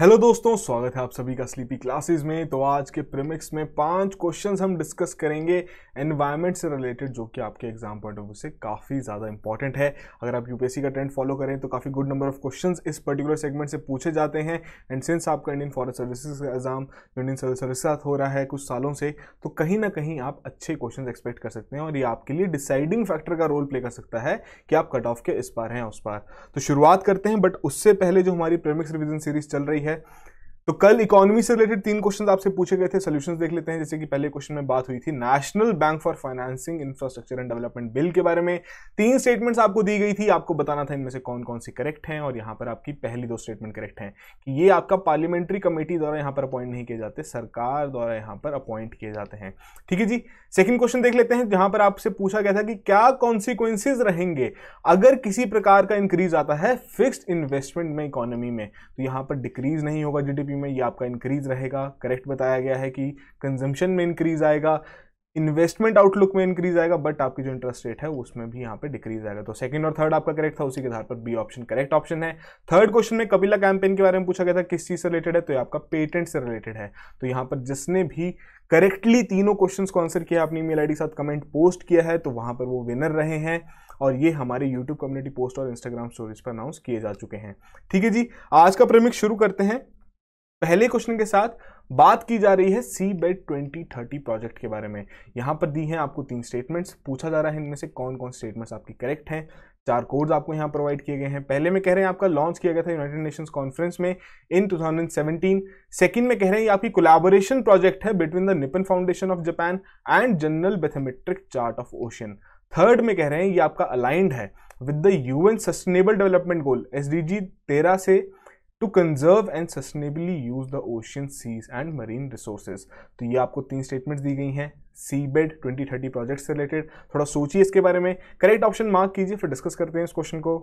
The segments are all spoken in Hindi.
हेलो दोस्तों स्वागत है आप सभी का स्लीपी क्लासेस में तो आज के प्रीमिक्स में पांच क्वेश्चंस हम डिस्कस करेंगे एनवायरनमेंट से रिलेटेड जो कि आपके एग्जाम पॉइंट ऑफ व्यू से काफ़ी ज़्यादा इंपॉर्टेंट है अगर आप यूपीएससी का ट्रेंड फॉलो करें तो काफ़ी गुड नंबर ऑफ क्वेश्चंस इस पर्टिकुलर सेगमेंट से पूछे जाते हैं एंड सिंस आपका इंडियन फॉरन सर्विसेज का एग्जाम इंडियन सर्विस साथ हो रहा है कुछ सालों से तो कहीं ना कहीं आप अच्छे क्वेश्चन एक्सपेक्ट कर सकते हैं और ये आपके लिए डिसाइडिंग फैक्टर का रोल प्ले कर सकता है कि आप कट ऑफ के इस पार हैं उस पार तो शुरुआत करते हैं बट उससे पहले जो हमारी प्रेमिक्स रिविजन सीरीज चल रही है है तो कल इकोनॉमी से रिलेटेड तीन क्वेश्चन आपसे पूछे गए थे सोल्यूशन देख लेते हैं जैसे कि पहले क्वेश्चन में बात हुई थी national bank for financing infrastructure and development bill के बारे में तीन स्टेटमेंट्स आपको दी गई थी आपको बताना था इनमें से कौन कौन सी करेक्ट हैं और यहां पर आपकी पहली दो स्टेटमेंट करेक्ट हैं कि ये आपका पार्लियामेंट्री कमेटी द्वारा यहां पर अपॉइंट नहीं किए जाते सरकार द्वारा यहां पर अपॉइंट किए जाते हैं ठीक है जी सेकेंड क्वेश्चन देख लेते हैं जहां पर आपसे पूछा गया था कि क्या कॉन्सिक्वेंसिस रहेंगे अगर किसी प्रकार का इंक्रीज आता है फिक्स्ड इन्वेस्टमेंट में इकोनॉमी में तो यहां पर डिक्रीज नहीं होगा जीडीपी में ये आपका इंक्रीज रहेगा करेक्ट बताया गया है कि कंजम्पशन में इंक्रीज आएगा इन्वेस्टमेंट आउटलुक में इंक्रीज आएगा बट आपकी जो इंटरेस्ट रेट है उसमें भी यहाँ पे डिक्रीज आएगा तो सेकंड और थर्ड आपका करेक्ट था उसी के आधार पर बी ऑप्शन करेक्ट ऑप्शन है थर्ड क्वेश्चन में कपिला कैंपेन के बारे में पूछा गया था किस चीज़ से रिलेटेड है तो ये आपका पेटेंट से रिलेटेड है तो यहाँ पर जिसने भी करेक्टली तीनों क्वेश्चन को आंसर किया अपनी मेल आई साथ कमेंट पोस्ट किया है तो वहां पर वो विनर रहे हैं और ये हमारे YouTube कम्युनिटी पोस्ट और Instagram स्टोरीज पर अनाउंस किए जा चुके हैं ठीक है जी आज का प्रेमिक शुरू करते हैं पहले क्वेश्चन के साथ बात की जा रही है seabed twenty thirty project के बारे में यहां पर दी हैं आपको तीन स्टेटमेंट्स पूछा जा रहा है इनमें से कौन कौन स्टेटमेंट्स आपकी करेक्ट हैं चार कोड्स आपको यहां प्रोवाइड किए गए हैं पहले में कह रहे हैं आपका लॉन्च किया गया था यूनाइटेड नेशंस कॉन्फ्रेंस में इन 2017 सेकंड में कह रहे हैं ये आपकी कोलाबोरेशन प्रोजेक्ट है between the Nippon Foundation of Japan and General Bathymetric Chart of Ocean third में कह रहे हैं ये आपका अलाइंड है with the UN sustainable development goal S D से to conserve and sustainably use the ocean seas and marine resources तो ये आपको तीन स्टेटमेंट्स दी गई हैं seabed twenty thirty project से रिलेटेड थोड़ा सोचिए इसके बारे में करेक्ट ऑप्शन मार्क कीजिए फिर डिस्कस करते हैं इस क्वेश्चन को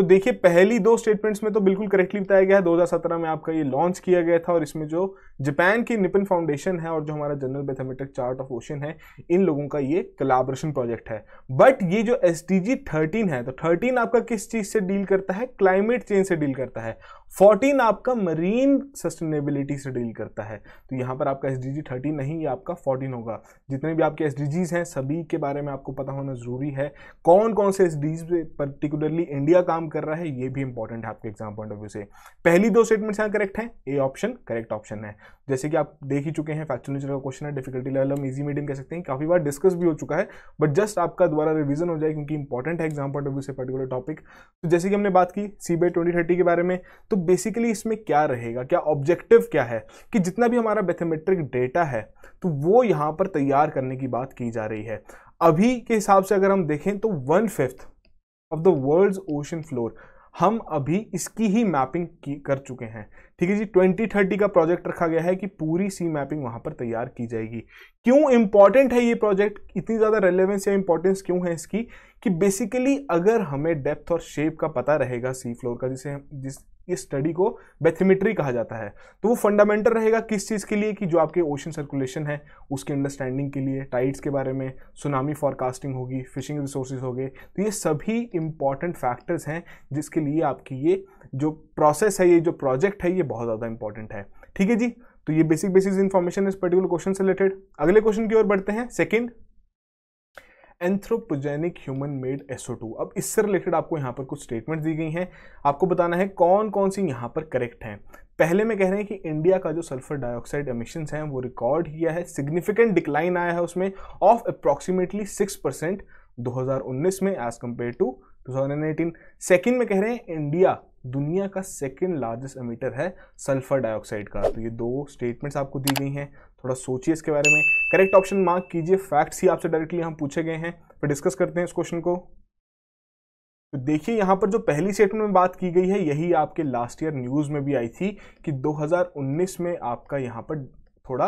तो देखिए पहली दो स्टेटमेंट्स में तो बिल्कुल करेक्टली बताया गया है 2017 में आपका ये लॉन्च किया गया था और इसमें जो जापान की निपन फाउंडेशन है और जो हमारा general mathematic chart of ocean है इन लोगों का ये कलाब्रेशन प्रोजेक्ट है बट ये जो एस 13 है तो 13 आपका किस चीज़ से डील करता है क्लाइमेट चेंज से डील करता है फोर्टीन आपका मरीन सस्टेनेबिलिटी से डील करता है तो यहाँ पर आपका एस डी जी थर्टीन नहीं ये आपका फोर्टीन होगा जितने भी आपके एस डी हैं सभी के बारे में आपको पता होना ज़रूरी है कौन कौन से एस जी पर्टिकुलरली इंडिया काम कर रहा है ये भी इंपॉर्टेंट है आपके एग्जाम पॉइंट ऑफ व्यू से पहली दो स्टेटमेंट यहाँ करेक्ट हैं ए ऑप्शन करेक्ट ऑप्शन है जैसे कि आप देख ही चुके हैं फैक्चुअल नेचर का क्वेश्चन है डिफिकल्टी लेवल हम इजी मीडियम कह सकते हैं काफ़ी बार डिस्कस भी हो चुका है बट जस्ट आपका दोबारा रिविजन हो जाए क्योंकि इंपॉर्टेंट है एग्जाम पॉइंट ऑफ व्यू से पर्टिकुलर टॉपिक तो जैसे कि हमने बात की सी बी के बारे में तो बेसिकली इसमें क्या रहेगा क्या ऑब्जेक्टिव क्या है कि जितना भी हमारा मैथमेट्रिक डेटा है तो वो यहाँ पर तैयार करने की बात की जा रही है अभी के हिसाब से अगर हम देखें तो one fifth of the world ocean floor हम अभी इसकी ही मैपिंग की कर चुके हैं ठीक है जी ट्वेंटी थर्टी का प्रोजेक्ट रखा गया है कि पूरी सी मैपिंग वहां पर तैयार की जाएगी क्यों इंपॉर्टेंट है ये प्रोजेक्ट इतनी ज़्यादा रेलेवेंस या इंपॉर्टेंस क्यों है इसकी कि बेसिकली अगर हमें डेप्थ और शेप का पता रहेगा सी फ्लोर का जिसे जिस इस स्टडी को बेथीमेट्री कहा जाता है तो वो फंडामेंटल रहेगा किस चीज़ के लिए कि जो आपके ओशन सर्कुलेशन है उसके अंडरस्टैंडिंग के लिए टाइड्स के बारे में सुनामी फॉरकास्टिंग होगी फिशिंग रिसोर्सेज हो गए तो ये सभी इंपॉर्टेंट फैक्टर्स हैं जिसके लिए आपकी ये जो प्रोसेस है ये जो प्रोजेक्ट है ये बहुत ज़्यादा इंपॉर्टेंट है ठीक है जी तो ये बेसिक बेसिक इन्फॉर्मेशन इस पर्टिकुलर क्वेश्चन से रिलेटेड अगले क्वेश्चन की ओर बढ़ते हैं second anthropogenic human made S O इससे रिलेटेड आपको यहाँ पर कुछ स्टेटमेंट दी गई हैं आपको बताना है कौन कौन सी यहाँ पर करेक्ट हैं पहले में कह रहे हैं कि इंडिया का जो सल्फर डाइऑक्साइड एमिशन है वो रिकॉर्ड किया है सिग्निफिकेंट डिक्लाइन आया है उसमें ऑफ अप्रॉक्सीमेटली सिक्स परसेंट उन्नीस में एज कम्पेयर टू 2018 सेकंड में कह रहे हैं इंडिया दुनिया का सेकेंड लार्जेस्ट एमिटर है सल्फर डाइऑक्साइड का तो ये दो स्टेटमेंट्स आपको दी गई हैं थोड़ा सोचिए इसके बारे में करेक्ट ऑप्शन मार्क कीजिए फैक्ट्स ही आपसे डायरेक्टली हम पूछे गए हैं फिर डिस्कस करते हैं इस क्वेश्चन को तो देखिए यहाँ पर जो पहली स्टेटमेंट में बात की गई है यही आपके लास्ट ईयर न्यूज़ में भी आई थी कि 2019 में आपका यहाँ पर थोड़ा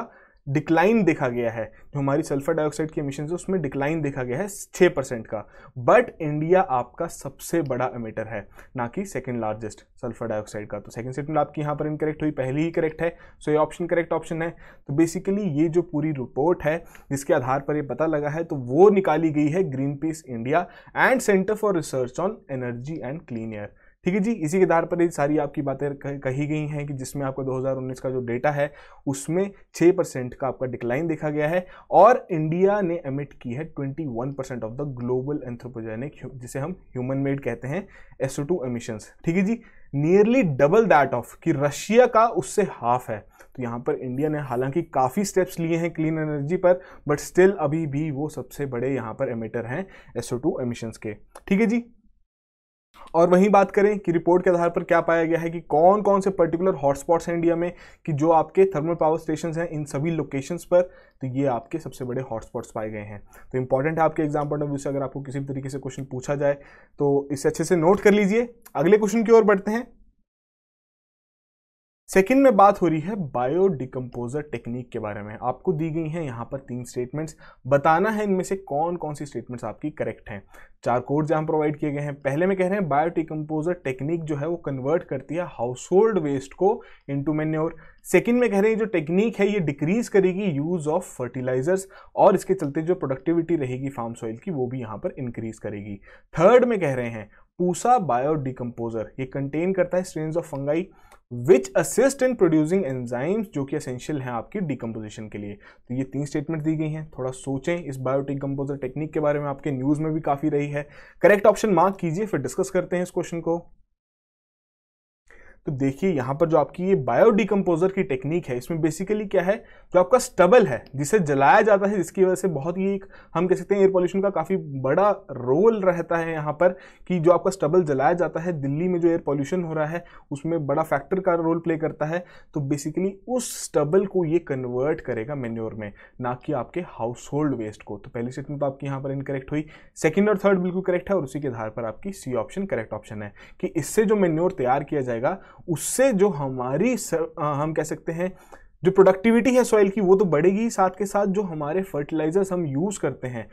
डिक्लाइन देखा गया है जो हमारी सल्फर डाइऑक्साइड की एमिशन है उसमें डिक्लाइन देखा गया है छः परसेंट का बट इंडिया आपका सबसे बड़ा एमिटर है ना कि सेकेंड लार्जेस्ट सल्फर डाइऑक्साइड का तो सेकेंड सेटमेंट आपकी यहाँ पर इनकरेक्ट हुई पहली ही करेक्ट है सो ये ऑप्शन करेक्ट ऑप्शन है तो बेसिकली ये जो पूरी रिपोर्ट है जिसके आधार पर यह पता लगा है तो वो निकाली गई है Greenpeace India and Centre for Research on Energy and Clean Air ठीक है जी इसी के आधार पर ये सारी आपकी बातें कही गई हैं कि जिसमें आपका 2019 का जो डेटा है उसमें 6 परसेंट का आपका डिक्लाइन देखा गया है और इंडिया ने एमिट की है 21 percent of the global anthropogenic जिसे हम ह्यूमन मेड कहते हैं एसओ टू एमिशंस ठीक है जी नियरली डबल दैट ऑफ कि रशिया का उससे हाफ है तो यहाँ पर इंडिया ने हालांकि काफ़ी स्टेप्स लिए हैं क्लीन एनर्जी पर बट स्टिल अभी भी वो सबसे बड़े यहाँ पर एमिटर हैं एसओ टू एमिशंस के ठीक है जी और वहीं बात करें कि रिपोर्ट के आधार पर क्या पाया गया है कि कौन कौन से पर्टिकुलर हॉटस्पॉट्स हैं इंडिया में कि जो आपके थर्मल पावर स्टेशन हैं इन सभी लोकेशंस पर तो ये आपके सबसे बड़े हॉटस्पॉट्स पाए गए हैं तो इंपॉर्टेंट है आपके एग्जाम पॉइंट ऑफ व्यू से अगर आपको किसी भी तरीके से क्वेश्चन पूछा जाए तो इसे अच्छे से नोट कर लीजिए अगले क्वेश्चन की ओर बढ़ते हैं सेकेंड में बात हो रही है बायो डिकम्पोजर टेक्निक के बारे में आपको दी गई हैं यहाँ पर तीन स्टेटमेंट्स बताना है इनमें से कौन कौन सी स्टेटमेंट्स आपकी करेक्ट हैं चार कोड्स यहाँ प्रोवाइड किए गए हैं पहले में कह रहे हैं बायो डिकम्पोजर टेक्निक जो है वो कन्वर्ट करती है हाउस होल्ड वेस्ट को इंटू मेन्योर सेकेंड में कह रहे हैं जो टेक्निक है ये डिक्रीज करेगी यूज ऑफ फर्टिलाइजर्स और इसके चलते जो प्रोडक्टिविटी रहेगी फार्म सॉइल की वो भी यहाँ पर इंक्रीज करेगी थर्ड में कह रहे हैं पूसा बायो डिकम्पोजर ये कंटेन करता है strain of fungi which assist in producing enzymes जो कि असेंशियल हैं आपकी डिकम्पोजिशन के लिए तो ये तीन स्टेटमेंट दी गई हैं थोड़ा सोचें इस बायोटिक कंपोजर टेक्निक के बारे में आपके न्यूज़ में भी काफ़ी रही है करेक्ट ऑप्शन मार्क कीजिए फिर डिस्कस करते हैं इस क्वेश्चन को तो देखिए यहाँ पर जो आपकी ये बायोडिकम्पोजर की टेक्निक है इसमें बेसिकली क्या है जो आपका स्टबल है जिसे जलाया जाता है जिसकी वजह से बहुत ही एक हम कह सकते हैं एयर पॉल्यूशन का काफ़ी बड़ा रोल रहता है यहाँ पर कि जो आपका स्टबल जलाया जाता है दिल्ली में जो एयर पॉल्यूशन हो रहा है उसमें बड़ा फैक्टर का रोल प्ले करता है तो बेसिकली उस स्टबल को ये कन्वर्ट करेगा मेन्योर में ना कि आपके हाउस होल्ड वेस्ट को तो पहली से तो आपकी यहाँ पर इनकरेक्ट हुई सेकेंड और थर्ड बिल्कुल करेक्ट है और उसी के आधार पर आपकी सी ऑप्शन करेक्ट ऑप्शन है कि इससे जो मेन्योर तैयार किया जाएगा उससे जो हमारी सर, आ, हम कह सकते हैं जो प्रोडक्टिविटी है सॉइल की वो तो बढ़ेगी साथ के साथ जो हमारे फर्टिलाइजर्स हम यूज़ करते हैं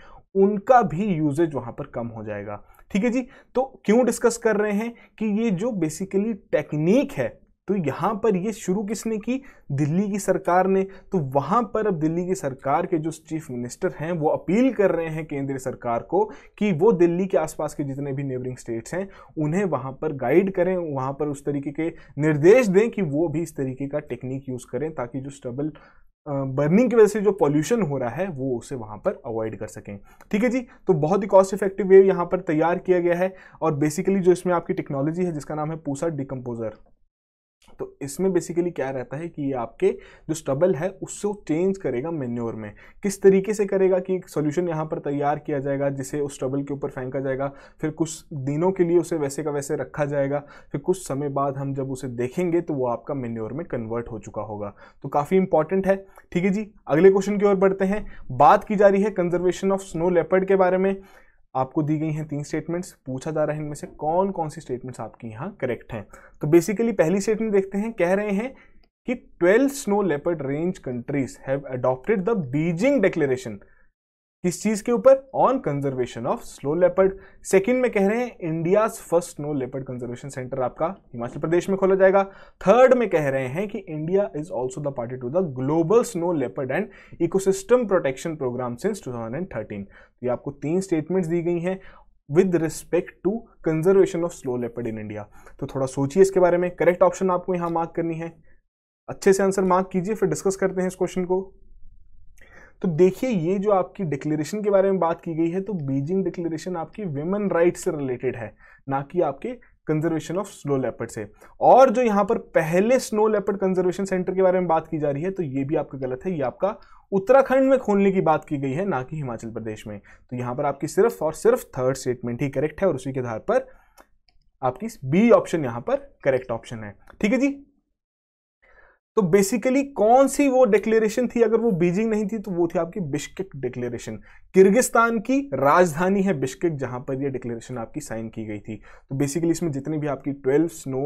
उनका भी यूजेज वहाँ पर कम हो जाएगा ठीक है जी तो क्यों डिस्कस कर रहे हैं कि ये जो बेसिकली टेक्निक है तो यहाँ पर ये शुरू किसने की दिल्ली की सरकार ने तो वहाँ पर अब दिल्ली की सरकार के जो चीफ मिनिस्टर हैं वो अपील कर रहे हैं केंद्र सरकार को कि वो दिल्ली के आसपास के जितने भी नेबरिंग स्टेट्स हैं उन्हें वहाँ पर गाइड करें वहाँ पर उस तरीके के निर्देश दें कि वो भी इस तरीके का टेक्निक यूज़ करें ताकि जो स्टबल बर्निंग की वजह से जो पॉल्यूशन हो रहा है वो उसे वहाँ पर अवॉइड कर सकें ठीक है जी तो बहुत ही कॉस्ट इफेक्टिव वे यहाँ पर तैयार किया गया है और बेसिकली जो इसमें आपकी टेक्नोलॉजी है जिसका नाम है पूसा डिकम्पोज़र तो इसमें बेसिकली क्या रहता है कि ये आपके जो स्टबल है उससे वो चेंज करेगा मेन्योर में किस तरीके से करेगा कि एक सोल्यूशन यहाँ पर तैयार किया जाएगा जिसे उस स्टबल के ऊपर फेंका जाएगा फिर कुछ दिनों के लिए उसे वैसे का वैसे रखा जाएगा फिर कुछ समय बाद हम जब उसे देखेंगे तो वो आपका मेन्योर में कन्वर्ट हो चुका होगा तो काफ़ी इंपॉर्टेंट है ठीक है जी अगले क्वेश्चन की ओर बढ़ते हैं बात की जा रही है कंजर्वेशन ऑफ स्नो लेपर्ड के बारे में आपको दी गई हैं तीन स्टेटमेंट्स पूछा जा रहा है इनमें से कौन कौन सी स्टेटमेंट्स आपके यहाँ करेक्ट हैं तो बेसिकली पहली स्टेटमेंट देखते हैं कह रहे हैं कि 12 snow leopard range countries have adopted the Beijing declaration किस चीज के ऊपर on conservation of snow leopard second में कह रहे हैं India first snow leopard conservation centre आपका हिमाचल प्रदेश में खोला जाएगा थर्ड में कह रहे हैं कि India is also the party to the global snow leopard and ecosystem protection programme since 2013 तो ये आपको तीन स्टेटमेंट दी गई हैं with respect to conservation of snow leopard in India तो थोड़ा सोचिए इसके बारे में करेक्ट ऑप्शन आपको यहां मार्क करनी है अच्छे से आंसर मार्क कीजिए फिर डिस्कस करते हैं इस क्वेश्चन को तो देखिए ये जो आपकी डिक्लेरेशन के बारे में बात की गई है तो बीजिंग डिक्लेरेशन आपकी वेमन राइट से रिलेटेड है ना कि आपके कंजर्वेशन ऑफ स्नो लेपर्ड से और जो यहाँ पर पहले स्नो लेपर्ड कंजर्वेशन सेंटर के बारे में बात की जा रही है तो ये भी आपका गलत है ये आपका उत्तराखंड में खोलने की बात की गई है ना कि हिमाचल प्रदेश में तो यहाँ पर आपकी सिर्फ और सिर्फ थर्ड स्टेटमेंट ही करेक्ट है और उसी के आधार पर आपकी बी ऑप्शन यहाँ पर करेक्ट ऑप्शन है ठीक है जी तो बेसिकली कौन सी वो डिक्लेरेशन थी अगर वो बीजिंग नहीं थी तो वो थी आपकी बिश्केक डिक्लेरेशन किर्गिस्तान की राजधानी है बिश्केक जहां पर ये डिक्लेरेशन आपकी साइन की गई थी तो बेसिकली इसमें जितनी भी आपकी twelve snow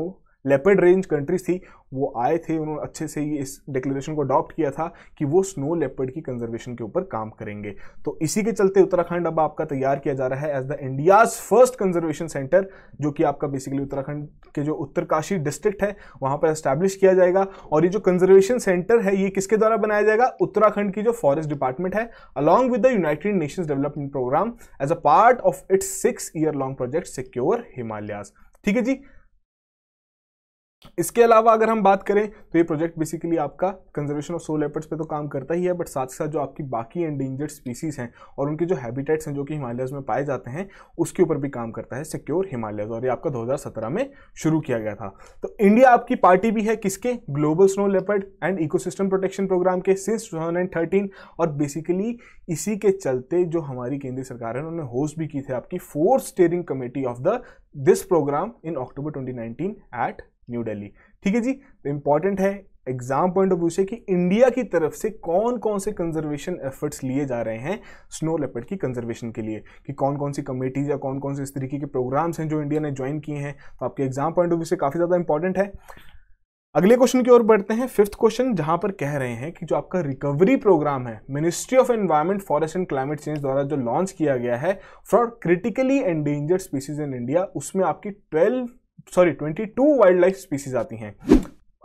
leopard range countries थी वो आए थे उन्होंने अच्छे से ये इस डिक्लेरेशन को अडॉप्ट किया था कि वो स्नो लेपर्ड की कंजर्वेशन के ऊपर काम करेंगे तो इसी के चलते उत्तराखंड अब आपका तैयार किया जा रहा है as the India's first conservation centre जो कि आपका बेसिकली उत्तराखंड के जो उत्तरकाशी डिस्ट्रिक्ट है वहां पर एस्टैब्लिश किया जाएगा और ये जो कंजर्वेशन सेंटर है ये किसके द्वारा बनाया जाएगा उत्तराखंड की जो फॉरेस्ट डिपार्टमेंट है along with the United Nations development programme as a part of its six year long project secure Himalayas ठीक है जी इसके अलावा अगर हम बात करें तो ये प्रोजेक्ट बेसिकली आपका कंजर्वेशन ऑफ सोल एपर्ट्स पे तो काम करता ही है बट साथ साथ जो आपकी बाकी एंडेंजर्ड स्पीसीज हैं और उनके जो हैबिटेट्स हैं जो कि हिमालयस में पाए जाते हैं उसके ऊपर भी काम करता है सिक्योर हिमालयस और ये आपका 2017 में शुरू किया गया था तो इंडिया आपकी पार्टी भी है किसके global snow leopard and eco protection programme के सिंस टू और बेसिकली इसी के चलते जो हमारी केंद्रीय सरकार है उन्होंने होस्ट भी की थी आपकी fourth steering committee of the this program in October twenty eight New Delhi ठीक है जी तो इंपॉर्टेंट है एग्जाम पॉइंट ऑफ व्यू से कि इंडिया की तरफ से कौन कौन से कंजर्वेशन एफर्ट्स लिए जा रहे हैं स्नो लेपर्ड की कंजर्वेशन के लिए कि कौन कौन सी कमेटीज या कौन कौन से इस तरीके के प्रोग्राम्स हैं जो इंडिया ने ज्वाइन किए हैं तो आपके एग्जाम पॉइंट ऑफ व्यू से काफ़ी ज़्यादा इंपॉर्टेंट है अगले क्वेश्चन की ओर बढ़ते हैं फिफ्थ क्वेश्चन जहां पर कह रहे हैं कि जो आपका रिकवरी प्रोग्राम है ministry of environment forest and climate change द्वारा जो लॉन्च किया गया है for critically endangered species in India उसमें आपकी twelve sorry twenty two wild life species आती हैं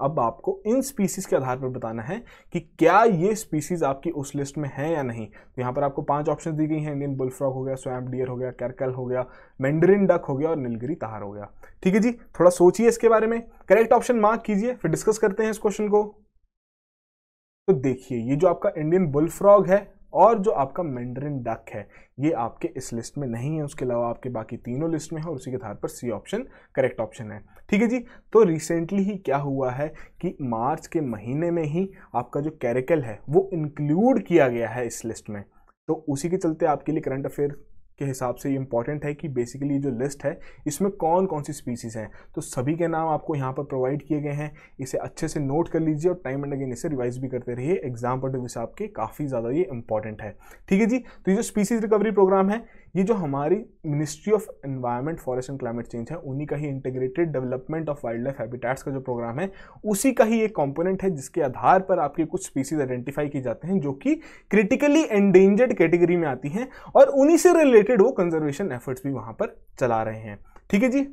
अब आपको इन स्पीसीज के आधार पर बताना है कि क्या ये स्पीसीज आपकी उस लिस्ट में है या नहीं तो यहाँ पर आपको पांच ऑप्शन दी गई हैं इंडियन बुलफ्रॉक हो गया स्वैम्प डियर हो गया कैरकल हो गया मैंडरिन डक हो गया और नीलगिरी तहार हो गया ठीक है जी थोड़ा सोचिए इसके बारे में करेक्ट ऑप्शन मार्क कीजिए फिर डिस्कस करते हैं इस क्वेश्चन को तो देखिए ये जो आपका इंडियन बुलफ्रॉग है और जो आपका मेंडरिन डक है ये आपके इस लिस्ट में नहीं है उसके अलावा आपके बाकी तीनों लिस्ट में है और उसी के आधार पर सी ऑप्शन करेक्ट ऑप्शन है ठीक है जी तो रिसेंटली ही क्या हुआ है कि मार्च के महीने में ही आपका जो कैरिकल है वो इंक्लूड किया गया है इस लिस्ट में तो उसी के चलते आपके लिए करंट अफेयर के हिसाब से इंपॉर्टेंट है कि बेसिकली जो लिस्ट है इसमें कौन कौन सी स्पीसीज़ हैं तो सभी के नाम आपको यहाँ पर प्रोवाइड किए गए हैं इसे अच्छे से नोट कर लीजिए और टाइम एंड अगेन इसे रिवाइज भी करते रहिए एग्जाम पॉइंट ऑफ व्यू से आपके काफ़ी ज़्यादा ये इंपॉर्टेंट है ठीक है जी तो ये जो स्पीसीज रिकवरी प्रोग्राम है ये जो हमारी ministry of environment forest and climate change है उन्हीं का ही integrated development of wild life habitats का जो प्रोग्राम है उसी का ही एक कॉम्पोनेंट है जिसके आधार पर आपके कुछ स्पीसीज आइडेंटिफाई की जाते हैं जो कि क्रिटिकली एंडेंजर्ड कैटेगरी में आती हैं और उन्हीं से रिलेटेड वो कंजर्वेशन एफर्ट्स भी वहाँ पर चला रहे हैं ठीक है जी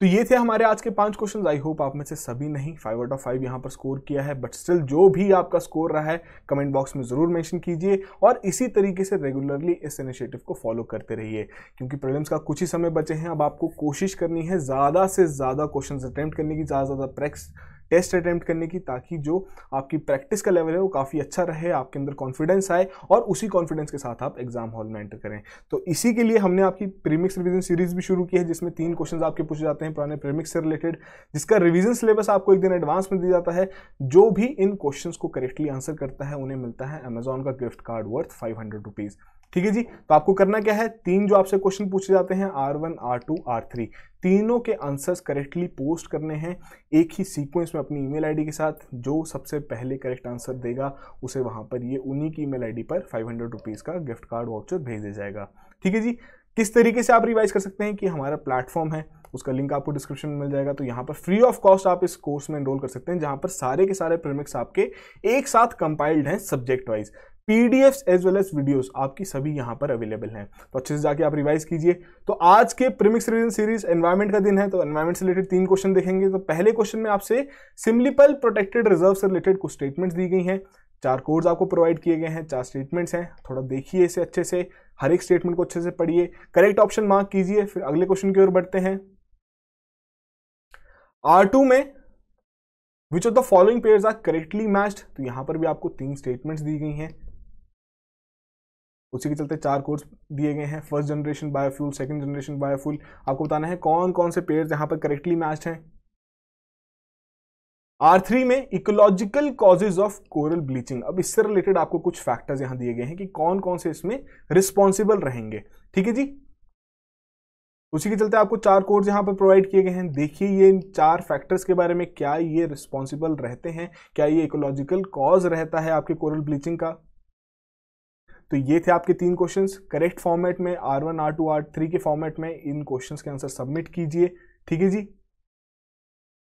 तो ये थे हमारे आज के पांच क्वेश्चंस आई होप आप में से सभी नहीं फाइव आउट ऑफ फाइव यहाँ पर स्कोर किया है बट स्टिल जो भी आपका स्कोर रहा है कमेंट बॉक्स में ज़रूर मेंशन कीजिए और इसी तरीके से रेगुलरली इस इनिशिएटिव को फॉलो करते रहिए क्योंकि प्रॉब्लम्स का कुछ ही समय बचे हैं अब आपको कोशिश करनी है ज़्यादा से ज़्यादा क्वेश्चन अटैम्प्ट करने की ज़्यादा ज़्यादा प्रैक्स टेस्ट अटैम्प्ट करने की ताकि जो आपकी प्रैक्टिस का लेवल है वो काफ़ी अच्छा रहे आपके अंदर कॉन्फिडेंस आए और उसी कॉन्फिडेंस के साथ आप एग्जाम हॉल में एंटर करें तो इसी के लिए हमने आपकी प्रीमिक्स रिविजन सीरीज भी शुरू की है जिसमें तीन क्वेश्चन आपके पूछे जाते हैं पुराने प्रीमिक्स से रिलेटेड जिसका रिविजन सिलेबस आपको एक दिन एडवांस में दिया जाता है जो भी इन क्वेश्चन को करेक्टली आंसर करता है उन्हें मिलता है अमेजोन का gift card worth five hundred rupees ठीक है जी तो आपको करना क्या है तीन जो आपसे क्वेश्चन पूछे जाते हैं R one R two R three तीनों के आंसर्स करेक्टली पोस्ट करने हैं एक ही सीक्वेंस में अपनी ईमेल आईडी के साथ जो सबसे पहले करेक्ट आंसर देगा उसे वहां पर ये उन्हीं की ईमेल आईडी पर फाइव हंड्रेड रुपीज़ का गिफ्ट कार्ड वाउचर भेज दिया जाएगा ठीक है जी किस तरीके से आप रिवाइज कर सकते हैं कि हमारा प्लेटफॉर्म है उसका लिंक आपको डिस्क्रिप्शन में मिल जाएगा तो यहाँ पर फ्री ऑफ कॉस्ट आप इस कोर्स में एनरोल कर सकते हैं जहां पर सारे के सारे प्रीमिक्स आपके एक साथ कंपाइल्ड हैं subject wise PDF as well as videos आपकी सभी यहां पर अवेलेबल हैं तो अच्छे से जाके आप रिवाइज कीजिए तो आज के प्रिमिक्स रिविजन सीरीज एनवायरमेंट का दिन है तो एनवायरमेंट से रिलेटेड तीन क्वेश्चन देखेंगे तो पहले क्वेश्चन में आपसे सिम्पलीपल प्रोटेक्टेड रिजर्व से रिलेटेड कुछ स्टेटमेंट्स दी गई हैं चार कोड्स आपको प्रोवाइड किए गए हैं चार स्टेटमेंट्स हैं थोड़ा देखिए इसे अच्छे से हर एक स्टेटमेंट को अच्छे से पढ़िए करेक्ट ऑप्शन मार्क कीजिए फिर अगले क्वेश्चन की ओर बढ़ते हैं आर टू में which of the following pairs are correctly matched तो यहां पर भी आपको तीन स्टेटमेंट्स दी गई हैं उसी के चलते चार कोर्स दिए गए हैं first generation biofuel second generation biofuel आपको बताना है कौन कौन से पेयर्स यहाँ पर करेक्टली मैच्ड हैं आर थ्री में ecological causes of coral bleaching अब इससे रिलेटेड आपको कुछ फैक्टर्स यहाँ दिए गए हैं कि कौन कौन से इसमें रिस्पॉन्सिबल रहेंगे ठीक है जी उसी के चलते आपको चार कोर्स यहाँ पर प्रोवाइड किए गए हैं देखिए ये इन चार फैक्टर्स के बारे में क्या ये रिस्पॉन्सिबल रहते हैं क्या ये इकोलॉजिकल कॉज रहता है आपके कोरल ब्लीचिंग का तो ये थे आपके तीन क्वेश्चन करेक्ट फॉर्मेट में R one R two R three के फॉर्मेट में इन क्वेश्चन के आंसर सबमिट कीजिए ठीक है जी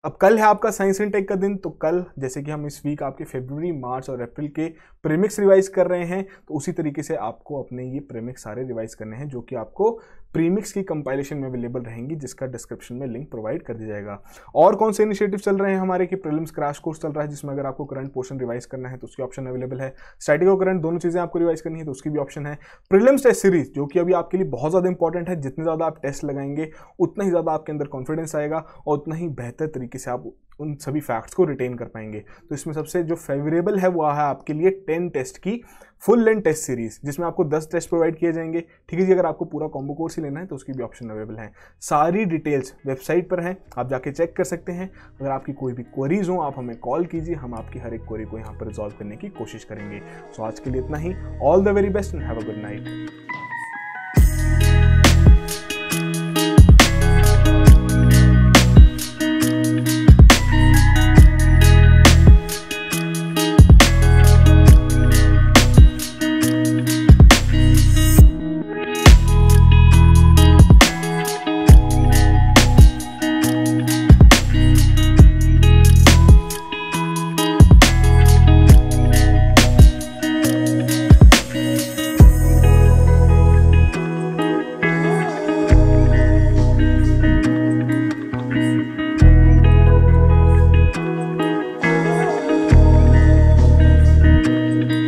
अब कल है आपका साइंस एंड टेक का दिन तो कल जैसे कि हम इस वीक आपके फेबररी मार्च और अप्रैल के प्रेमिक्स रिवाइज कर रहे हैं तो उसी तरीके से आपको अपने ये प्रेमिक्स सारे रिवाइज करने हैं जो कि आपको प्रीमिक्स की कंपाइलेशन में अवेलेबल रहेंगी जिसका डिस्क्रिप्शन में लिंक प्रोवाइड कर दिया जाएगा और कौन से इनिशिएटिव चल रहे हैं हमारे कि प्रीलिम्स क्रैश कोर्स चल रहा है जिसमें अगर आपको करंट पोर्शन रिवाइज करना है तो उसकी ऑप्शन अवेलेबल है स्टैटिक और करंट दोनों चीज़ें आपको रिवाइज करनी है तो उसकी भी ऑप्शन है प्रिलिम्स टेस्ट सीरीज जो कि अभी आपके लिए बहुत ज़्यादा इंपॉर्टेंट है जितने ज़्यादा आप टेस्ट लगाएंगे उतना ही ज़्यादा आपके अंदर कॉन्फिडेंस आएगा और उतना ही बेहतर तरीके तरीके से आप उन सभी फैक्ट्स को रिटेन कर पाएंगे तो इसमें सबसे जो फेवरेबल है वो है आपके लिए टेन टेस्ट की फुल लेंथ टेस्ट सीरीज जिसमें आपको दस टेस्ट प्रोवाइड किए जाएंगे ठीक है जी अगर आपको पूरा कॉम्बो कोर्स ही लेना है तो उसकी भी ऑप्शन अवेलेबल है सारी डिटेल्स वेबसाइट पर हैं आप जाके चेक कर सकते हैं अगर आपकी कोई भी क्वेरीज हो आप हमें कॉल कीजिए हम आपकी हर एक क्वेरी को यहाँ पर रिजॉल्व करने की कोशिश करेंगे सो आज के लिए इतना ही all the very best and have a good night